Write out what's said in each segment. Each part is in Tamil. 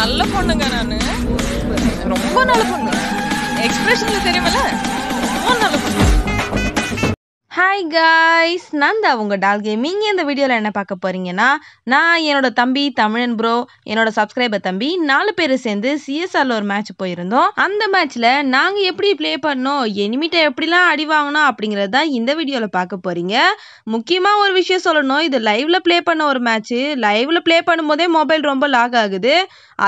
நல்ல பொண்ணுங்க நானு ரொம்ப நல்ல பொண்ணு எக்ஸ்பிரஷன்ல தெரியுமல ரொம்ப நல்ல பொண்ணு ஹாய் காய்ஸ் நான் தான் உங்கள் டால் கேமிங் இந்த வீடியோவில் என்ன பார்க்க போகிறீங்கன்னா நான் என்னோட தம்பி தமிழன் ப்ரோ என்னோட சப்ஸ்கிரைபர் தம்பி நாலு பேர் சேர்ந்து சிஎஸ்ஆரில் ஒரு மேட்ச் போயிருந்தோம் அந்த மேட்ச்சில் நாங்கள் எப்படி ப்ளே பண்ணோம் எனிமிட்ட எப்படிலாம் அடி வாங்கினோம் அப்படிங்கிறது தான் இந்த வீடியோவில் பார்க்க போகிறீங்க முக்கியமாக ஒரு விஷயம் சொல்லணும் இது லைவில் ப்ளே பண்ண ஒரு மேட்ச்சு லைவில் ப்ளே பண்ணும்போதே மொபைல் ரொம்ப லாக் ஆகுது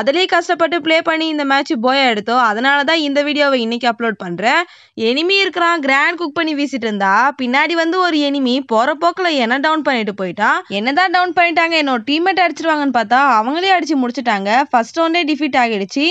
அதிலேயே கஷ்டப்பட்டு ப்ளே பண்ணி இந்த மேட்ச் போய் எடுத்தோம் அதனால தான் இந்த வீடியோவை இன்றைக்கி அப்லோட் பண்ணுறேன் எனிமி இருக்கிறான் கிராண்ட் குக் பண்ணி வீசிட்டு இருந்தா பின்னா பின்னாடி வந்து ஒரு எனிமி போற போக்கில் என்ன டவுன் பண்ணிட்டு போயிட்டா என்னதான் டவுன் பண்ணிட்டாங்க என்னோட டீம்மேட் அடிச்சிருவாங்கன்னு பார்த்தா அவங்களே அடிச்சு முடிச்சிட்டாங்க ஃபர்ஸ்ட் ஒன்னே டிஃபீட் ஆகிடுச்சு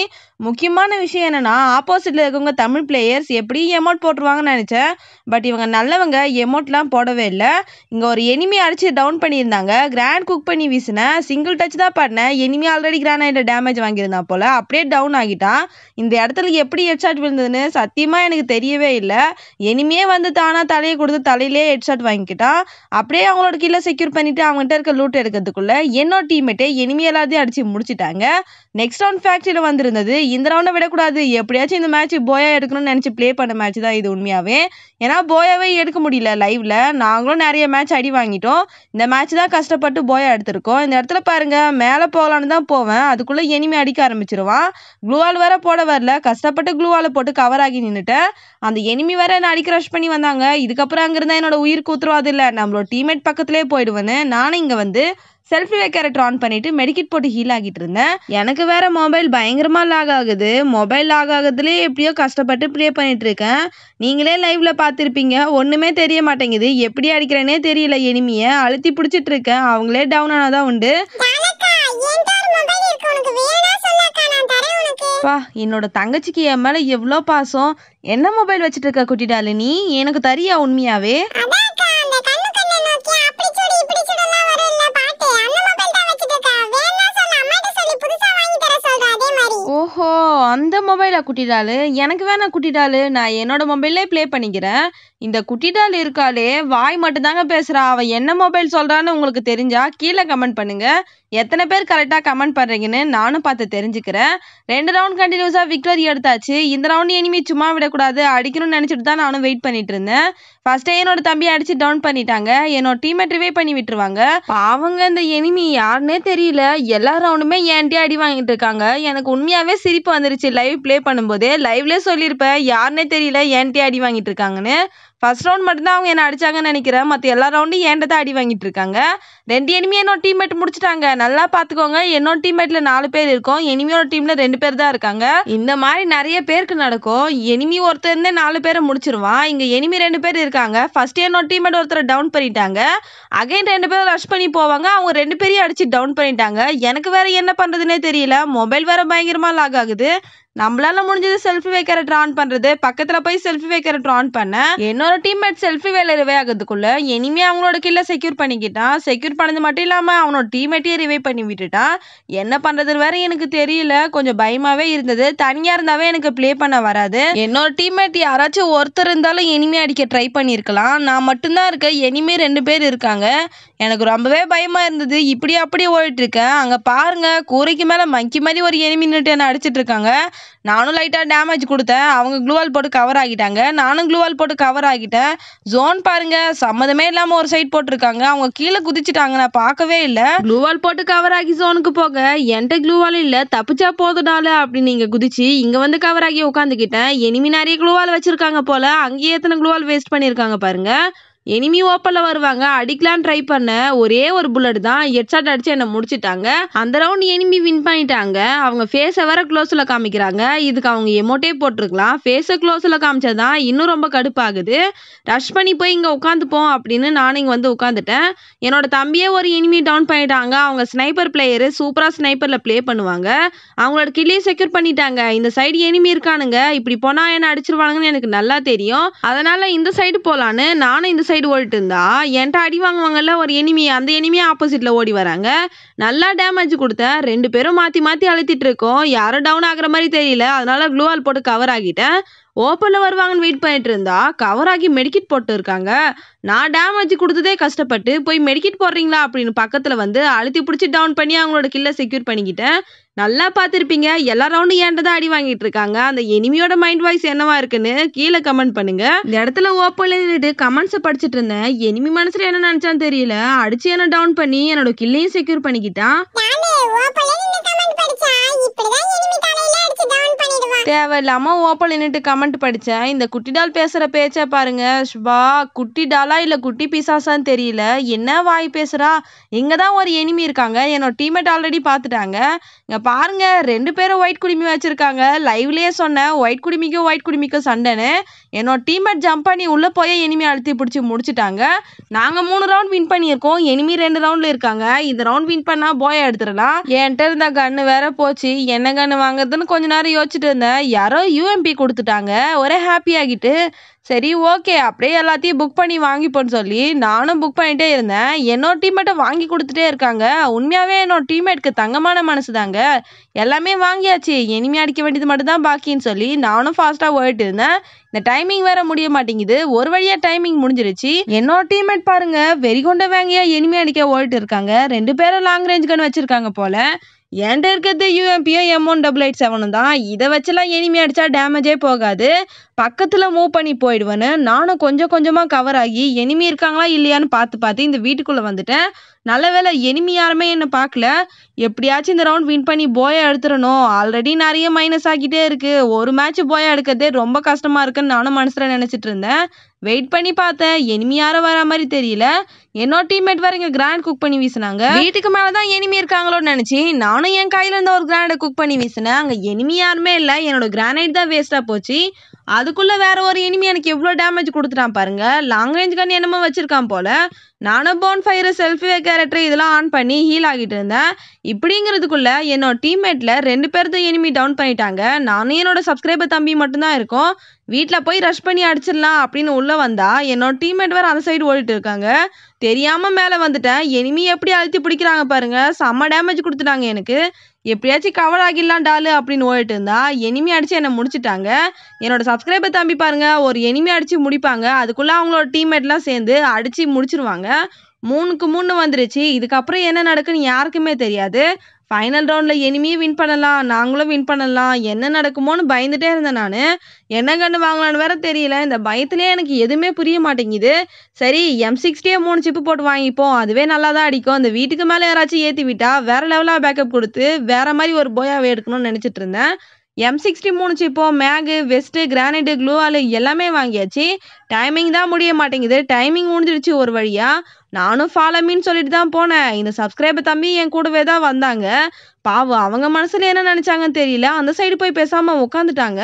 முக்கியமான விஷயம் என்னன்னா ஆப்போசிட்ல இருக்கவங்க தமிழ் பிளேயர்ஸ் எப்படி எமௌண்ட் போட்டுருவாங்கன்னு நினச்சேன் பட் இவங்க நல்லவங்க எமௌண்ட்லாம் போடவே இல்லை இங்கே ஒரு எனிமி அடிச்சு டவுன் பண்ணியிருந்தாங்க கிராண்ட் குக் பண்ணி வீசினேன் சிங்கிள் டச் தான் பண்ணேன் எனிமி ஆல்ரெடி கிராண்ட் ஆகிட்ட டேமேஜ் வாங்கியிருந்தான் போல் அப்படியே டவுன் ஆகிட்டான் இந்த இடத்துல எப்படி ஷாட் விழுந்ததுன்னு சத்தியமாக எனக்கு தெரியவே இல்லை எனிமே வந்து தானாக தலையை கொடுத்து தலையிலேயே ஹெட்ஷாட் வாங்கிக்கிட்டான் அப்படியே அவங்களோட கீழே செக்யூர் பண்ணிட்டு அவங்ககிட்ட இருக்க லூட் எடுக்கிறதுக்குள்ளே என்னோட டீம்மேட்டே எனிமி எல்லாத்தையும் அடித்து முடிச்சிட்டாங்க நெக்ஸ்ட் ரவுண்ட் ஃபேக்ட்ரியில் வந்திருந்தது இந்த ரவுண்டை விடக்கூடாது எப்படியாச்சும் இந்த மேட்ச் போயா எடுக்கணும்னு நினச்சி ப்ளே பண்ண மேட்ச் தான் இது உண்மையாகவே ஏன்னா போயாவே எடுக்க முடியல லைவில் நாங்களும் நிறைய மேட்ச் அடி வாங்கிட்டோம் இந்த மேட்ச் தான் கஷ்டப்பட்டு போயா எடுத்திருக்கோம் இந்த இடத்துல பாருங்கள் மேலே போகலான்னு தான் போவேன் அதுக்குள்ளே இனிமே அடிக்க ஆரம்பிச்சிருவான் க்ளூவால் வேற போட வரல கஷ்டப்பட்டு க்ளூவால் போட்டு கவர் ஆகி நின்றுட்டேன் அந்த எனிமி வேற என்ன அடிக்க ரஷ் பண்ணி வந்தாங்க இதுக்கப்புறம் இருந்தால் என்னோட உயிர் கூத்துருவாது இல்லை நம்மளோட டீம்மேட் பக்கத்துலேயே போயிடுவேன்னு நானும் இங்கே வந்து செல்ஃபி கேரட் ஆன் பண்ணிட்டு மெடிக்கிட் போட்டு ஹீல் ஆகிட்டு இருந்தேன் எனக்கு வேற மொபைல் பயங்கரமா லாக் ஆகுது மொபைல் லாக் ஆகுதுலேயே எப்படியோ கஷ்டப்பட்டு ப்ளே பண்ணிட்டு இருக்கேன் நீங்களே லைவ்ல பார்த்துருப்பீங்க ஒண்ணுமே தெரிய மாட்டேங்குது எப்படி அடிக்கிறேனே தெரியல இனிமைய அழுத்தி பிடிச்சிட்டு இருக்கேன் அவங்களே டவுன் ஆனாதான் உண்டு அப்பா என்னோட தங்கச்சிக்கு என் மேல எவ்வளோ பாசம் என்ன மொபைல் வச்சிட்டு இருக்க குட்டிடாலு நீ எனக்கு தரியா உண்மையாவே ஓஹோ! அந்த மொபைலா குட்டிடாலு? எனக்கு வேணாம் குட்டிடாலு. நான் என்னோட மொபைல்லே ப்ளே பண்ணிக்கிறேன். இந்த குட்டிடாள் இருக்காளே, வாய் மட்டும்தாங்க பேசுறா. அவ என்ன மொபைல் சொல்றான்னு உங்களுக்கு தெரிஞ்சா, கீழே கமெண்ட் பண்ணுங்க. எத்தனை பேர் கரெக்டாக கமெண்ட் பண்ணுறீங்கன்னு நானும் பார்த்து தெரிஞ்சுக்கிறேன் ரெண்டு ரவுண்ட் கண்டினியூஸாக விக்டோரி எடுத்தாச்சு இந்த ரவுண்ட் இனிமே சும்மா விடக்கூடாது அடிக்கணும்னு நினச்சிட்டு தான் நானும் வெயிட் பண்ணிட்டு இருந்தேன் ஃபஸ்ட்டே என்னோட தம்பி அடிச்சு டவுன் பண்ணிட்டாங்க என்னோட டீமை ரிவே பண்ணி விட்டுருவாங்க அவங்க இந்த எனிமி யாருன்னே தெரியல எல்லா ரவுண்டுமே ஏன்ட்டே அடி வாங்கிட்டு இருக்காங்க எனக்கு உண்மையாகவே சிரிப்பு வந்துருச்சு லைவ் ப்ளே பண்ணும்போது லைவ்லேயே சொல்லியிருப்பேன் யாருன்னே தெரியல ஏன்ட்டே அடி வாங்கிட்டு இருக்காங்கன்னு ஃபர்ஸ்ட் ரவுண்ட் மட்டும்தான் அவங்க என்னை அடிச்சாங்கன்னு நினைக்கிறேன் மற்ற எல்லா ரவுண்டும் ஏண்ட தான் அடி வாங்கிட்டு இருக்காங்க ரெண்டு எனிமே என்னோட டீம்மேட் முடிச்சிட்டாங்க நல்லா பார்த்துக்கோங்க என்னோட டீம்மேட்ல நாலு பேர் இருக்கோம் எனிமியோட டீம்ல ரெண்டு பேர் தான் இருக்காங்க இந்த மாதிரி நிறைய பேருக்கு நடக்கும் எனிமி இருந்தே நாலு பேரை முடிச்சிருவான் இங்கே எனிமி ரெண்டு பேர் இருக்காங்க ஃபர்ஸ்ட் என்னோட டீம்மேட் ஒருத்தரை டவுன் பண்ணிட்டாங்க அகைன் ரெண்டு பேரும் ரஷ் பண்ணி போவாங்க அவங்க ரெண்டு பேரையும் அடிச்சு டவுன் பண்ணிட்டாங்க எனக்கு வேற என்ன பண்ணுறதுனே தெரியல மொபைல் வேற பயங்கரமாக லாக் ஆகுது நம்மளால முடிஞ்சது செல்ஃபி வைக்கிற ட்ரான் பண்றது பக்கத்துல போய் செல்ஃபி வைக்கிற ட்ரான் பண்ண என்னோட டீம்மேட் செல்ஃபி வேலை ரிவே ஆகிறதுக்குள்ள இனிமே அவங்களோட கீழ செக்யூர் பண்ணிக்கிட்டான் செக்யூர் பண்ணது மட்டும் இல்லாம அவனோட டீம்மேட்டே ரிவே பண்ணி விட்டுட்டான் என்ன பண்றது வேற எனக்கு தெரியல கொஞ்சம் பயமாவே இருந்தது தனியா இருந்தாவே எனக்கு ப்ளே பண்ண வராது என்னோட டீம்மேட் யாராச்சும் ஒருத்தர் இருந்தாலும் இனிமே அடிக்க ட்ரை பண்ணியிருக்கலாம் நான் மட்டும்தான் இருக்கேன் இனிமே ரெண்டு பேர் இருக்காங்க எனக்கு ரொம்பவே பயமா இருந்தது இப்படி அப்படி ஓடிட்டு இருக்கேன் அங்க பாருங்க கூரைக்கு மேல மங்கி மாதிரி ஒரு எனிமி நின்றுட்டு என்ன அடிச்சிட்டு இருக்காங்க நானும் லைட்டாக டேமேஜ் கொடுத்தேன் அவங்க க்ளூவால் போட்டு கவர் ஆகிட்டாங்க நானும் க்ளூவால் போட்டு கவர் ஆகிட்டேன் ஜோன் பாருங்கள் சம்மதமே இல்லாமல் ஒரு சைட் போட்டிருக்காங்க அவங்க கீழே குதிச்சிட்டாங்க நான் பார்க்கவே இல்லை க்ளூவால் போட்டு கவர் ஆகி ஜோனுக்கு போக என்கிட்ட க்ளூவால் இல்லை தப்பிச்சா போதுனால அப்படின்னு நீங்கள் குதிச்சு இங்கே வந்து கவர் ஆகி உட்காந்துக்கிட்டேன் இனிமே நிறைய க்ளூவால் வச்சுருக்காங்க போல் அங்கேயே எத்தனை க்ளூவால் வேஸ்ட் பண்ணியிருக்காங்க பாருங்கள் எனிமி ஓப்பனில் வருவாங்க அடிக்கலாம் ட்ரை பண்ண ஒரே ஒரு புல்லட் தான் ஷாட் அடிச்சு என்னை முடிச்சிட்டாங்க அந்த ரவுண்ட் எனிமி வின் பண்ணிட்டாங்க அவங்க ஃபேஸை வேற க்ளோஸில் காமிக்கிறாங்க இதுக்கு அவங்க எமோட்டே போட்டிருக்கலாம் ஃபேஸை க்ளோஸில் காமிச்சதான் இன்னும் ரொம்ப கடுப்பாகுது ரஷ் பண்ணி போய் இங்கே உட்காந்துப்போம் அப்படின்னு நானும் இங்கே வந்து உட்காந்துட்டேன் என்னோட தம்பியே ஒரு எனிமி டவுன் பண்ணிட்டாங்க அவங்க ஸ்னைப்பர் பிளேயர் சூப்பராக ஸ்னைப்பர்ல ப்ளே பண்ணுவாங்க அவங்களோட கிளியை செக்யூர் பண்ணிட்டாங்க இந்த சைடு எனிமி இருக்கானுங்க இப்படி போனால் என்ன அடிச்சிருவானுங்கன்னு எனக்கு நல்லா தெரியும் அதனால் இந்த சைடு போகலான்னு நானும் இந்த சைடு சைடு ஓடிட்டு இருந்தா என்கிட்ட அடி வாங்குவாங்கல்ல ஒரு எனிமி அந்த எனிமையை ஆப்போசிட்டில் ஓடி வராங்க நல்லா டேமேஜ் கொடுத்தேன் ரெண்டு பேரும் மாற்றி மாற்றி அழுத்திட்டு இருக்கோம் யாரும் டவுன் ஆகிற மாதிரி தெரியல அதனால க்ளூவால் போட்டு கவர் ஆகிட்டேன் ஓப்பனில் வருவாங்கன்னு வெயிட் பண்ணிட்டு இருந்தா கவர் ஆகி மெடிக்கிட் போட்டு இருக்காங்க நான் டேமேஜ் கொடுத்ததே கஷ்டப்பட்டு போய் மெடிக்கிட் போடுறீங்களா அப்படின்னு பக்கத்தில் வந்து அழுத்தி பிடிச்சி டவுன் பண்ணி அவங்களோட கில்லை செக்யூர் பண்ணிக்கிட்டேன் நல்லா பார்த்துருப்பீங்க எல்லா ரவுண்டும் ஏன்டதான் அடி வாங்கிட்டு இருக்காங்க அந்த எனிமியோட மைண்ட் வாய்ஸ் என்னவா இருக்குன்னு கீழே கமெண்ட் பண்ணுங்க இந்த இடத்துல ஓப்பன்ல கமெண்ட்ஸை படிச்சுட்டு இருந்தேன் எனிமி மனசுல என்ன நினைச்சான்னு தெரியல அடிச்சு என்ன டவுன் பண்ணி என்னோட கில்லையும் செக்யூர் பண்ணிக்கிட்டான் தேவையில்லாம ஓப்பல் நின்னுட்டு கமெண்ட் படிச்சேன் இந்த குட்டி டால் பேசுற பேச்ச பாருங்க சுபா குட்டி டாலா இல்ல குட்டி பிசாசான்னு தெரியல என்ன வாய் பேசுறா இங்கே தான் ஒரு எனிமி இருக்காங்க என்னோட டீமேட் ஆல்ரெடி பார்த்துட்டாங்க இங்க பாருங்க ரெண்டு பேரும் ஒயிட் குடிமி வச்சிருக்காங்க லைவ்லயே சொன்னேன் ஒயிட் குடிமிக்கும் ஒயிட் குடிமிக்கும் சண்டைன்னு என்னோட டீமேட் ஜம்ப் பண்ணி உள்ள போய் எனிமி அழுத்தி பிடிச்சி முடிச்சிட்டாங்க நாங்க மூணு ரவுண்ட் வின் பண்ணியிருக்கோம் எனிமி ரெண்டு ரவுண்ட்ல இருக்காங்க இந்த ரவுண்ட் வின் பண்ணா போய் எடுத்துடலாம் என்கிட்ட இருந்த கண்ணு வேற போச்சு என்ன கண்ணு வாங்குறதுன்னு கொஞ்ச நேரம் யோசிச்சுட்டு இருந்தேன் இருந்தேன் யாரோ யூஎம்பி கொடுத்துட்டாங்க ஒரே ஹாப்பி ஆகிட்டு சரி ஓகே அப்படியே எல்லாத்தையும் புக் பண்ணி வாங்கிப்போன்னு சொல்லி நானும் புக் பண்ணிகிட்டே இருந்தேன் என்னோட டீம்மேட்டும் வாங்கி கொடுத்துட்டே இருக்காங்க உண்மையாகவே என்னோட டீம்மேட்க்கு தங்கமான மனசு தாங்க எல்லாமே வாங்கியாச்சு இனிமே அடிக்க வேண்டியது மட்டும்தான் பாக்கின்னு சொல்லி நானும் ஃபாஸ்ட்டாக ஓடிட்டு இருந்தேன் இந்த டைமிங் வேற முடிய மாட்டேங்குது ஒரு வழியாக டைமிங் முடிஞ்சிருச்சு என்னோட டீம்மேட் பாருங்க கொண்ட வாங்கியா இனிமே அடிக்க ஓடிட்டு இருக்காங்க ரெண்டு பேரும் லாங் ரேஞ்ச் கன் வச்சுருக்காங்க போல் என்கிட்ட இருக்கிறது யூஎம்பியோ எம் ஒன் டபுள் எயிட் செவனும் தான் இதை வச்செல்லாம் எனிமி அடித்தா டேமேஜே போகாது பக்கத்தில் மூவ் பண்ணி போயிடுவேன்னு நானும் கொஞ்சம் கொஞ்சமாக கவர் ஆகி எனிமி இருக்காங்களா இல்லையான்னு பார்த்து பார்த்து இந்த வீட்டுக்குள்ளே வந்துட்டேன் நல்ல வேலை எனிமி யாருமே என்னை பார்க்கல எப்படியாச்சும் இந்த ரவுண்ட் வின் பண்ணி போயா எடுத்துடணும் ஆல்ரெடி நிறைய மைனஸ் ஆகிட்டே இருக்குது ஒரு மேட்ச் போயா எடுக்கிறதே ரொம்ப கஷ்டமாக இருக்குன்னு நானும் மனசில் நினச்சிட்டு இருந்தேன் வெயிட் பண்ணி பார்த்தேன் எனிமி யாரும் வரா மாதிரி தெரியல என்னோட டீம்மேட் வர இங்கே கிராண்ட் குக் பண்ணி வீசினாங்க வீட்டுக்கு மேலே தான் எனிமி இருக்காங்களோன்னு நினச்சி நானும் என் கையில் இருந்த ஒரு கிராண்டை குக் பண்ணி வீசினேன் அங்கே எனிமி யாருமே இல்லை என்னோட கிரானைட் தான் வேஸ்ட்டாக போச்சு அதுக்குள்ளே வேறு ஒரு எனிமி எனக்கு எவ்வளோ டேமேஜ் கொடுத்துட்டான் பாருங்கள் லாங் ரேஞ்ச் கன் என்னமோ வச்சுருக்கான் போல் நானும் போன் ஃபயர் செல்ஃபி கேரக்டர் இதெல்லாம் ஆன் பண்ணி ஹீல் ஆகிட்டு இருந்தேன் இப்படிங்கிறதுக்குள்ளே என்னோட டீம்மேட்டில் ரெண்டு பேர்த்த எனிமி டவுன் பண்ணிட்டாங்க நானும் என்னோட சப்ஸ்கிரைபர் தம்பி மட்டும்தான் இருக்கோம் வீட்டில் போய் ரஷ் பண்ணி அடிச்சிடலாம் அப்படின்னு உள்ளே வந்தால் என்னோட டீம்மேட் வேறு அந்த சைடு ஓடிட்டு இருக்காங்க தெரியாமல் மேலே வந்துட்டேன் எனிமி எப்படி அழுத்தி பிடிக்கிறாங்க பாருங்க செம்ம டேமேஜ் கொடுத்துட்டாங்க எனக்கு எப்படியாச்சும் கவர் ஆகிடலாம் டாலு அப்படின்னு ஓடிட்டு இருந்தா எனிமே அடிச்சு என்னை முடிச்சிட்டாங்க என்னோட சப்ஸ்கிரைபர் தம்பி பாருங்க ஒரு எனிமே அடிச்சு முடிப்பாங்க அதுக்குள்ளே அவங்களோட டீம்மேட்லாம் சேர்ந்து அடிச்சு முடிச்சிருவாங்க மூணுக்கு மூணு வந்துருச்சு இதுக்கப்புறம் என்ன நடக்குன்னு யாருக்குமே தெரியாது ஃபைனல் ரவுண்டில் இனிமே வின் பண்ணலாம் நாங்களும் வின் பண்ணலாம் என்ன நடக்குமோன்னு பயந்துட்டே இருந்தேன் நான் என்ன கன்று வாங்கலான்னு வேற தெரியல இந்த பயத்துலேயே எனக்கு எதுவுமே புரிய மாட்டேங்குது சரி எம் சிக்ஸ்டியே மூணு சிப்பு போட்டு வாங்கிப்போம் அதுவே நல்லா தான் அடிக்கும் அந்த வீட்டுக்கு மேலே யாராச்சும் ஏற்றி விட்டால் வேறு லெவலாக பேக்கப் கொடுத்து வேறு மாதிரி ஒரு போயாவை எடுக்கணும்னு நினச்சிட்டு இருந்தேன் எம் சிக்ஸ்டி மூணு சிப்போ மேகு வெஸ்ட்டு கிரானைட்டு க்ளூ எல்லாமே வாங்கியாச்சு டைமிங் தான் முடிய மாட்டேங்குது டைமிங் முடிஞ்சிடுச்சு ஒரு வழியாக நானும் ஃபாலோமின்னு சொல்லிட்டு தான் போனேன் இந்த சப்ஸ்கிரைபர் தம்பி என் கூடவே தான் வந்தாங்க பாவம் அவங்க மனசுல என்ன நினைச்சாங்கன்னு தெரியல அந்த சைடு போய் பேசாம உட்காந்துட்டாங்க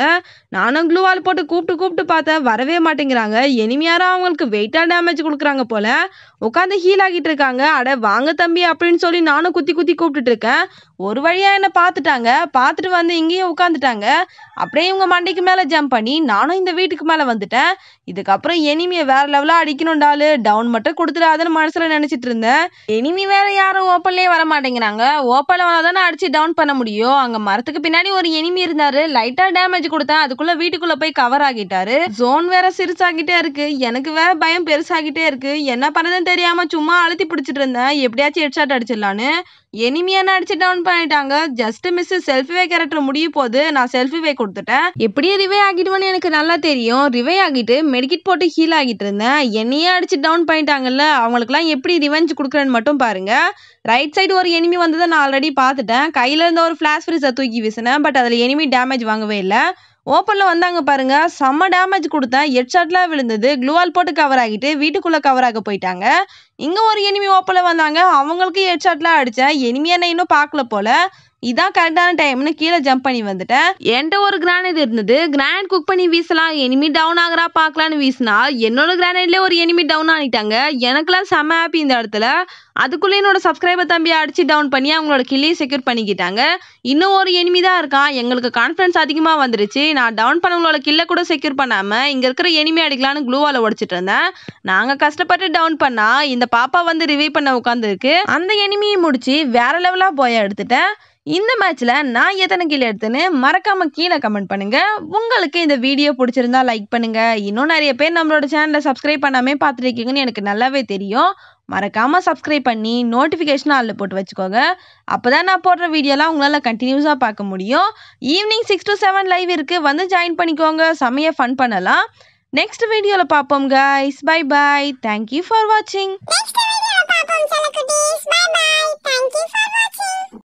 நானும் க்ளூவால் போட்டு கூப்பிட்டு கூப்பிட்டு பார்த்தேன் வரவே மாட்டேங்கிறாங்க இனிமையாரா அவங்களுக்கு வெயிட்டா டேமேஜ் கொடுக்குறாங்க போல உட்காந்து ஹீல் ஆகிட்டு இருக்காங்க அட வாங்க தம்பி அப்படின்னு சொல்லி நானும் குத்தி குத்தி கூப்பிட்டு இருக்கேன் ஒரு வழியா என்ன பார்த்துட்டாங்க பார்த்துட்டு வந்து இங்கேயும் உட்காந்துட்டாங்க அப்படியே இவங்க மண்டைக்கு மேல ஜம்ப் பண்ணி நானும் இந்த வீட்டுக்கு மேல வந்துட்டேன் இதுக்கப்புறம் எனிமியை வேற லெவலா அடிக்கணும்டாலு டவுன் மட்டும் கொடுத்துடாதுன்னு மனசுல நினைச்சிட்டு இருந்தேன் எனிமி வேற யாரும் ஓப்பன்லயே வர மாட்டேங்கிறாங்க ஓப்பன்ல வந்தாதானே அடிச்சு டவுன் பண்ண முடியும் அங்க மரத்துக்கு பின்னாடி ஒரு எனிமி இருந்தாரு லைட்டா டேமேஜ் கொடுத்தேன் அதுக்குள்ள வீட்டுக்குள்ள போய் கவர் ஆகிட்டாரு ஜோன் வேற சிரிச்சாகிட்டே இருக்கு எனக்கு வேற பயம் பெருசாகிட்டே இருக்கு என்ன பண்ணதுன்னு தெரியாம சும்மா அழுத்தி பிடிச்சிட்டு இருந்தேன் எப்படியாச்சும் ஹெட்ஷாட் அடிச்சிடலான்னு எனிமியான அடிச்சு டவுன் பண்ணிட்டாங்க ஜஸ்ட் மிஸ் செல்ஃபி வே கேரக்டர் முடிய போது நான் செல்ஃபி வே கொடுத்துட்டேன் எப்படி ரிவே ஆகிடுவேன்னு எனக்கு நல்லா தெரியும் ரிவே ஆகிட்டு மெடிக்கிட் போட்டு ஹீல் ஆகிட்டு இருந்தேன் என்னையே அடிச்சு டவுன் பண்ணிட்டாங்கல்ல அவங்களுக்குலாம் எப்படி ரிவெஞ்ச் கொடுக்குறேன்னு மட்டும் பாருங்க ரைட் சைடு ஒரு எனிமி வந்ததை நான் ஆல்ரெடி பார்த்துட்டேன் கையில இருந்த ஒரு ஃப்ளாஷ் ஃப்ரீஸை தூக்கி வீசினேன் பட் அதில் எனிமி டேமேஜ் வாங்கவே இல்லை ஓப்பனில் வந்தாங்க பாருங்க செம்ம டேமேஜ் கொடுத்தேன் ஷாட்லாம் விழுந்தது க்ளூவால் போட்டு கவர் ஆகிட்டு வீட்டுக்குள்ளே கவர் ஆக போயிட்டாங்க இங்கே ஒரு எனிமி ஓப்பனில் வந்தாங்க அவங்களுக்கு ஹெட்ஷாட்லாம் அடித்தேன் எனிமி என்ன இன்னும் பார்க்கல போல இதான் கரெக்டான டைம்னு கீழே ஜம்ப் பண்ணி வந்துட்டேன் என்கிட்ட ஒரு கிரானைட் இருந்தது கிரானைட் குக் பண்ணி வீசலாம் எனிமி டவுன் ஆகிறா பார்க்கலான்னு வீசினா என்னோட கிரானைட்ல ஒரு எனிமி டவுன் ஆனிட்டாங்க எனக்குலாம் செம ஹாப்பி இந்த இடத்துல அதுக்குள்ளே என்னோட சப்ஸ்கிரைபர் தம்பி அடிச்சு டவுன் பண்ணி அவங்களோட கிளியை செக்யூர் பண்ணிக்கிட்டாங்க இன்னும் ஒரு எனிமி தான் இருக்கான் எங்களுக்கு கான்ஃபிடன்ஸ் அதிகமாக வந்துருச்சு நான் டவுன் பண்ணவங்களோட கில்லை கூட செக்யூர் பண்ணாமல் இங்கே இருக்கிற எனிமி அடிக்கலான்னு க்ளூவால் உடச்சிட்டு இருந்தேன் நாங்கள் கஷ்டப்பட்டு டவுன் பண்ணால் இந்த பாப்பா வந்து ரிவை பண்ண உட்காந்துருக்கு அந்த எனிமியை முடிச்சு வேற லெவலாக போய் எடுத்துட்டேன் இந்த மேட்ச்சில் நான் எத்தனை கீழே எடுத்தேன்னு மறக்காமல் கீழே கமெண்ட் பண்ணுங்கள் உங்களுக்கு இந்த வீடியோ பிடிச்சிருந்தா லைக் பண்ணுங்கள் இன்னும் நிறைய பேர் நம்மளோட சேனலை சப்ஸ்கிரைப் பண்ணாமே பார்த்துருக்கீங்கன்னு எனக்கு நல்லாவே தெரியும் மறக்காமல் சப்ஸ்கிரைப் பண்ணி நோட்டிஃபிகேஷன் ஆளில் போட்டு வச்சுக்கோங்க அப்போதான் நான் போடுற வீடியோலாம் உங்களால் கண்டினியூஸாக பார்க்க முடியும் evening six to seven live இருக்கு வந்து ஜாயின் பண்ணிக்கோங்க செமைய ஃபன் பண்ணலாம் நெக்ஸ்ட் வீடியோவில் பார்ப்போம் guys bye bye thank you for வாட்சிங்